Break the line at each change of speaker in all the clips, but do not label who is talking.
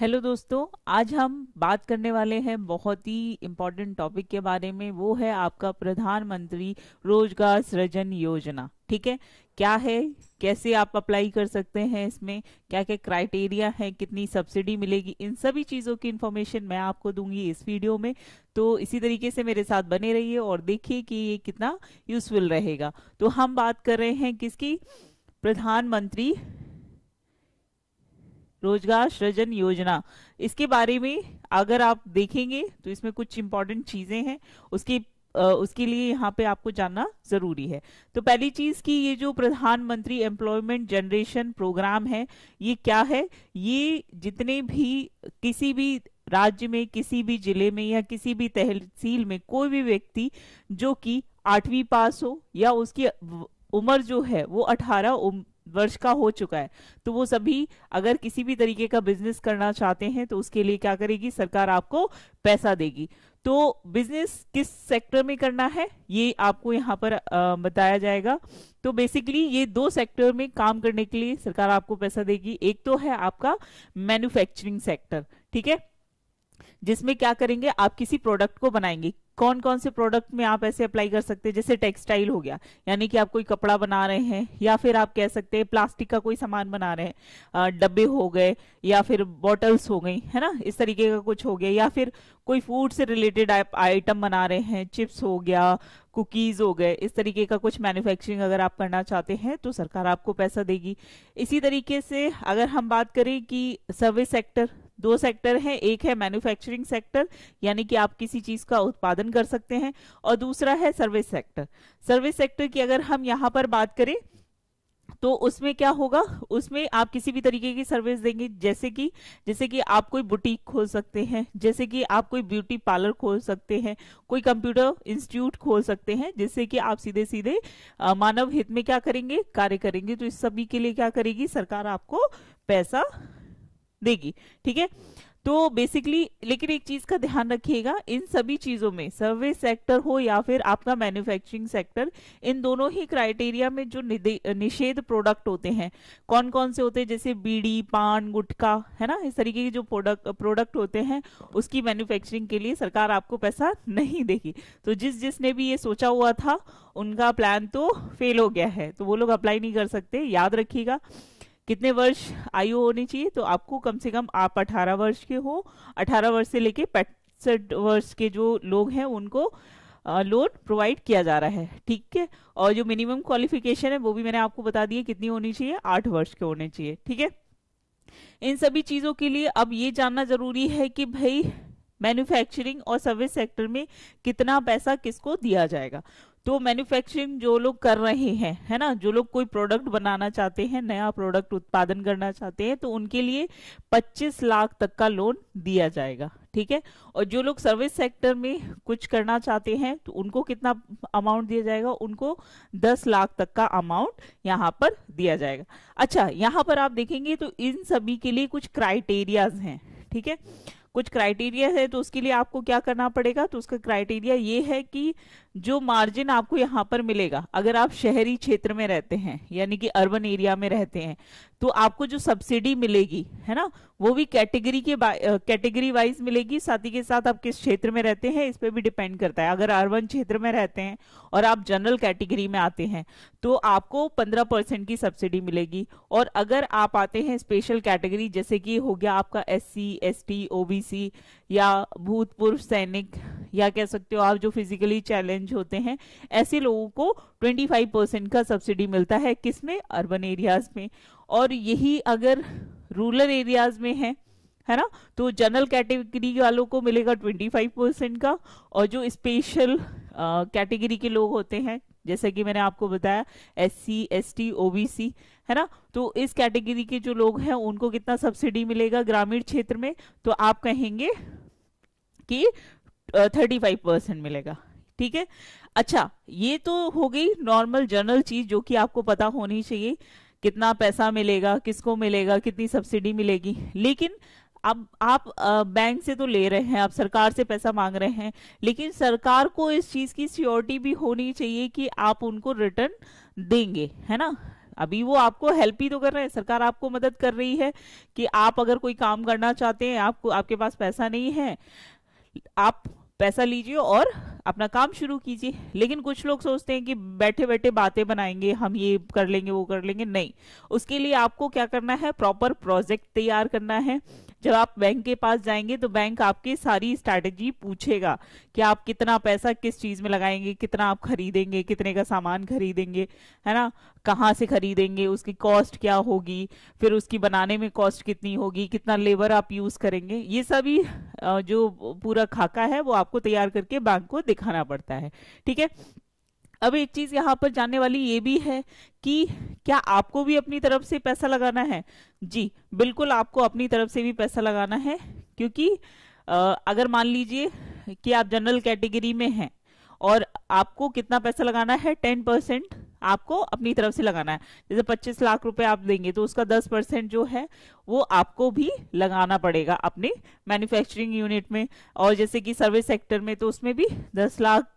hello दोस्तों आज हम बात करने वाले हैं बहुत ही इम्पोर्टेंट टॉपिक के बारे में वो है आपका प्रधानमंत्री रोजगार सृजन योजना ठीक है क्या है कैसे आप अप्लाई कर सकते हैं इसमें क्या क्या क्राइटेरिया है कितनी सब्सिडी मिलेगी इन सभी चीज़ों की इन्फॉर्मेशन मैं आपको दूंगी इस वीडियो में तो इसी तरीके से मेरे साथ बने रहिए और देखिए कि ये कितना यूजफुल रहेगा तो हम बात कर रहे हैं किसकी प्रधानमंत्री रोजगार सृजन योजना इसके बारे में अगर आप देखेंगे तो इसमें कुछ इंपॉर्टेंट चीजें हैं उसकी उसके लिए यहाँ पे आपको जानना जरूरी है तो पहली चीज की ये जो प्रधानमंत्री एम्प्लॉयमेंट जनरेशन प्रोग्राम है ये क्या है ये जितने भी किसी भी राज्य में किसी भी जिले में या किसी भी तहसील में कोई भी व्यक्ति जो कि आठवीं पास हो या उसकी उम्र जो है वो अठारह वर्ष का हो चुका है तो वो सभी अगर किसी भी तरीके का बिजनेस करना चाहते हैं तो उसके लिए क्या करेगी सरकार आपको पैसा देगी तो बिजनेस किस सेक्टर में करना है ये आपको यहाँ पर आ, बताया जाएगा तो बेसिकली ये दो सेक्टर में काम करने के लिए सरकार आपको पैसा देगी एक तो है आपका मैन्युफैक्चरिंग सेक्टर ठीक है जिसमें क्या करेंगे आप किसी प्रोडक्ट को बनाएंगे कौन कौन से प्रोडक्ट में आप ऐसे अप्लाई कर सकते हैं जैसे टेक्सटाइल हो गया यानी कि आप कोई कपड़ा बना रहे हैं या फिर आप कह सकते हैं प्लास्टिक का कोई सामान बना रहे हैं डब्बे हो गए या फिर बॉटल्स हो गई है ना इस तरीके का कुछ हो गया या फिर कोई फूड से रिलेटेड आइटम बना रहे हैं चिप्स हो गया कुकीज हो गए इस तरीके का कुछ मैन्युफैक्चरिंग अगर आप करना चाहते हैं तो सरकार आपको पैसा देगी इसी तरीके से अगर हम बात करें कि सर्विस सेक्टर दो सेक्टर हैं एक है मैन्युफैक्चरिंग सेक्टर यानी कि आप किसी चीज का उत्पादन कर सकते हैं और दूसरा है सर्विस सेक्टर सर्विस सेक्टर की अगर हम यहाँ पर बात करें तो उसमें क्या होगा उसमें आप किसी भी तरीके की सर्विस देंगे जैसे कि जैसे कि आप कोई बुटीक खोल सकते हैं जैसे कि आप कोई ब्यूटी पार्लर खोल सकते हैं कोई कंप्यूटर इंस्टीट्यूट खोल सकते हैं जिससे कि आप सीधे सीधे मानव हित में क्या करेंगे कार्य करेंगे तो इस सभी के लिए क्या करेगी सरकार आपको पैसा देगी ठीक है तो बेसिकली लेकिन एक चीज का ध्यान रखिएगा इन सभी चीजों में सर्विस सेक्टर हो या फिर आपका मैन्युफैक्चरिंग सेक्टर इन दोनों ही क्राइटेरिया में जो निषेध प्रोडक्ट होते हैं कौन कौन से होते हैं जैसे बीड़ी पान गुटखा है ना इस तरीके के जो प्रोडक्ट प्रोडक्ट होते हैं उसकी मैन्युफैक्चरिंग के लिए सरकार आपको पैसा नहीं देगी तो जिस जिसने भी ये सोचा हुआ था उनका प्लान तो फेल हो गया है तो वो लोग अप्लाई नहीं कर सकते याद रखिएगा कितने वर्ष आयु होनी चाहिए तो आपको कम से कम आप 18 वर्ष के हो 18 वर्ष से लेके पैंसठ वर्ष के जो लोग हैं उनको लोन प्रोवाइड किया जा रहा है ठीक है और जो मिनिमम क्वालिफिकेशन है वो भी मैंने आपको बता दी है कितनी होनी चाहिए आठ वर्ष के होने चाहिए ठीक है इन सभी चीज़ों के लिए अब ये जानना जरूरी है कि भाई मैन्युफैक्चरिंग और सर्विस सेक्टर में कितना पैसा किसको दिया जाएगा तो मैन्युफैक्चरिंग जो लोग कर रहे हैं है ना जो लोग कोई प्रोडक्ट बनाना चाहते हैं नया प्रोडक्ट उत्पादन करना चाहते हैं तो उनके लिए 25 लाख तक का लोन दिया जाएगा ठीक है और जो लोग सर्विस सेक्टर में कुछ करना चाहते हैं तो उनको कितना अमाउंट दिया जाएगा उनको 10 लाख तक का अमाउंट यहाँ पर दिया जाएगा अच्छा यहाँ पर आप देखेंगे तो इन सभी के लिए कुछ क्राइटेरियाज हैं ठीक है कुछ क्राइटेरिया है तो उसके लिए आपको क्या करना पड़ेगा तो उसका क्राइटेरिया ये है कि जो मार्जिन आपको यहाँ पर मिलेगा अगर आप शहरी क्षेत्र में रहते हैं यानी कि अर्बन एरिया में रहते हैं तो आपको जो सब्सिडी मिलेगी है ना वो भी कैटेगरी के कैटेगरी वाइज मिलेगी साथ ही के साथ आप किस क्षेत्र में रहते हैं इस पर भी डिपेंड करता है अगर अर्बन क्षेत्र में रहते हैं और आप जनरल कैटेगरी में आते हैं तो आपको पंद्रह परसेंट की सब्सिडी मिलेगी और अगर आप आते हैं स्पेशल कैटेगरी जैसे कि हो गया आपका S C S T O B C या भूतपूर्व सैनिक या कह सकते हो आप जो फिजिकली चैलेंज होते हैं ऐसे लोगों को 25 परसेंट का सब्सिडी मिलता है किसमें अर्बन एरियाज में और यही अगर रूरल एरियाज में है है ना तो जनरल कैटेगरी वालों को मिलेगा 25 परसेंट का और जो स्पेशल कैटेगरी के लोग होते हैं जैसे कि मैंने आपको बताया S C S T O B C है ना तो इस कैटेगरी के जो लोग हैं उनको कितना सब्सिडी मिलेगा ग्रामीण क्षेत्र में तो आप कहेंगे कि थर्टी फाइव परसेंट मिलेगा ठीक है अच्छा ये तो हो गई नॉर्मल जनरल चीज जो कि आपको पता होनी चाहिए कितना पैसा मिलेगा किसको मिलेगा कितनी सब्सिडी मिलेगी लेकिन अब आप बैंक से तो ले रहे हैं आप सरकार से पैसा मांग रहे हैं लेकिन सरकार को इस चीज़ की सियोरिटी भी होनी चाहिए कि आप उनको रिटर्न देंगे है ना अभी वो आपको हेल्प ही तो कर रहे हैं सरकार आपको मदद कर रही है कि आप अगर कोई काम करना चाहते हैं आपको आपके पास पैसा नहीं है आप पैसा लीजिए और अपना काम शुरू कीजिए लेकिन कुछ लोग सोचते हैं कि बैठे बैठे बातें बनाएंगे हम ये कर लेंगे वो कर लेंगे नहीं उसके लिए आपको क्या करना है प्रॉपर प्रोजेक्ट तैयार करना है जब आप बैंक के पास जाएंगे तो बैंक आपकी सारी स्ट्रेटेजी पूछेगा कि आप कितना पैसा किस चीज में लगाएंगे कितना आप खरीदेंगे कितने का सामान खरीदेंगे है ना कहाँ से खरीदेंगे उसकी कॉस्ट क्या होगी फिर उसकी बनाने में कॉस्ट कितनी होगी कितना लेबर आप यूज करेंगे ये सभी जो पूरा खाका है वो आपको तैयार करके बैंक को दिखाना पड़ता है ठीक है अब एक चीज यहाँ पर जानने वाली ये भी है कि क्या आपको भी अपनी तरफ से पैसा लगाना है जी बिल्कुल आपको अपनी तरफ से भी पैसा लगाना है क्योंकि अगर मान लीजिए कि आप जनरल कैटेगरी में हैं और आपको कितना पैसा लगाना है टेन परसेंट आपको अपनी तरफ से लगाना है जैसे पच्चीस लाख रुपए आप देंगे तो उसका दस परसेंट जो है वो आपको भी लगाना पड़ेगा अपने मैन्युफैक्चरिंग यूनिट में और जैसे कि सर्विस सेक्टर में तो उसमें भी दस लाख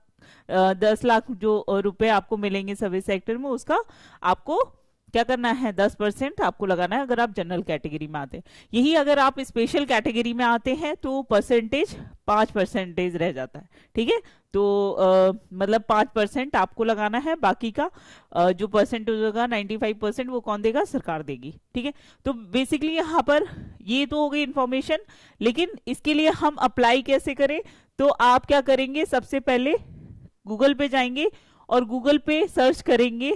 दस लाख जो रुपए आपको मिलेंगे सर्विस सेक्टर में उसका आपको क्या करना है दस परसेंट आपको लगाना है अगर आप जनरल कैटेगरी में आते हैं यही अगर आप स्पेशल कैटेगरी में आते हैं तो परसेंटेज पांच परसेंटेज रह जाता है ठीक है तो आ, मतलब पांच परसेंट आपको लगाना है बाकी का आ, जो परसेंटेज होगा नाइन्टी फाइव परसेंट वो कौन देगा सरकार देगी ठीक है तो बेसिकली यहाँ पर ये तो हो गई इन्फॉर्मेशन लेकिन इसके लिए हम अप्लाई कैसे करें तो आप क्या करेंगे सबसे पहले गूगल पे जाएंगे और गूगल पे सर्च करेंगे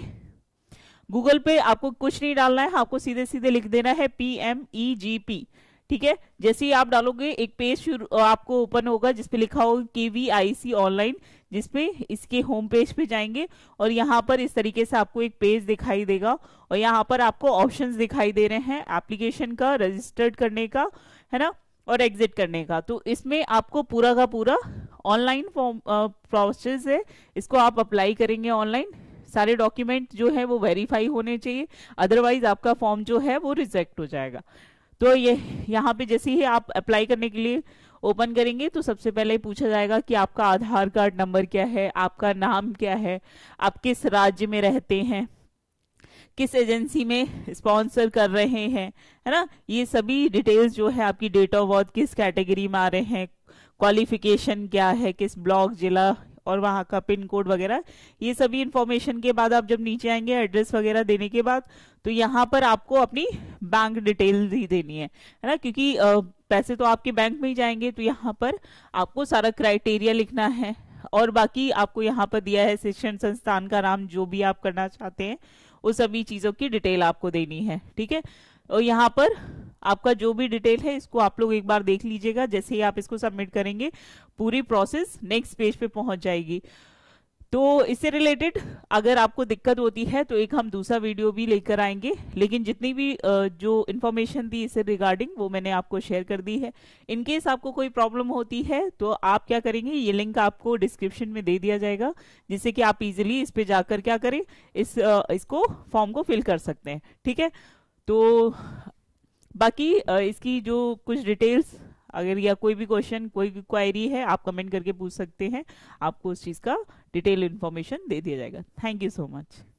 गूगल पे आपको कुछ नहीं डालना है आपको सीधे सीधे लिख देना है P M E G P ठीक है जैसे ही आप डालोगे एक पेज आपको ओपन होगा जिसपे लिखा होगा के वी आई सी ऑनलाइन जिसपे इसके होम पेज पे जाएंगे और यहाँ पर इस तरीके से आपको एक पेज दिखाई देगा और यहाँ पर आपको ऑप्शंस दिखाई दे रहे हैं एप्लीकेशन का रजिस्टर्ड करने का है ना और एग्जिट करने का तो इसमें आपको पूरा का पूरा ऑनलाइन फॉर्म प्रोसेस है इसको आप अप्लाई करेंगे ऑनलाइन सारे डॉक्यूमेंट जो है वो वेरीफाई होने चाहिए अदरवाइज आपका फॉर्म जो है वो रिजेक्ट हो जाएगा तो ये यहाँ पे जैसे ही आप अप्लाई करने के लिए ओपन करेंगे तो सबसे पहले पूछा जाएगा कि आपका आधार कार्ड नंबर क्या है आपका नाम क्या है आप किस राज्य में रहते हैं किस एजेंसी में स्पॉन्सर कर रहे हैं है ना ये सभी डिटेल्स जो है आपकी डेट ऑफ बर्थ किस कैटेगरी में आ रहे हैं क्वालिफिकेशन क्या है किस ब्लॉक जिला और वहाँ का पिन कोड वगैरह ये सभी इंफॉर्मेशन के बाद आप जब नीचे आएंगे एड्रेस वगैरह देने के बाद तो यहाँ पर आपको अपनी बैंक डिटेल ही देनी है है ना क्योंकि पैसे तो आपके बैंक में ही जाएंगे तो यहाँ पर आपको सारा क्राइटेरिया लिखना है और बाकी आपको यहाँ पर दिया है शिक्षण संस्थान का नाम जो भी आप करना चाहते हैं वो सभी चीज़ों की डिटेल आपको देनी है ठीक है और यहाँ पर आपका जो भी डिटेल है इसको आप लोग एक बार देख लीजिएगा जैसे ही आप इसको सबमिट करेंगे पूरी प्रोसेस नेक्स्ट पेज पे पहुंच जाएगी तो इससे रिलेटेड अगर आपको दिक्कत होती है तो एक हम दूसरा वीडियो भी लेकर आएंगे लेकिन जितनी भी जो इन्फॉर्मेशन दी इससे रिगार्डिंग वो मैंने आपको शेयर कर दी है इन केस आपको कोई प्रॉब्लम होती है तो आप क्या करेंगे ये लिंक आपको डिस्क्रिप्शन में दे दिया जाएगा जिससे कि आप इजिली इस पर जाकर क्या करें इस इसको फॉर्म को फिल कर सकते हैं ठीक है तो बाकी इसकी जो कुछ डिटेल्स अगर या कोई भी क्वेश्चन कोई भी क्वायरी है आप कमेंट करके पूछ सकते हैं आपको उस चीज़ का डिटेल इन्फॉर्मेशन दे दिया जाएगा थैंक यू सो मच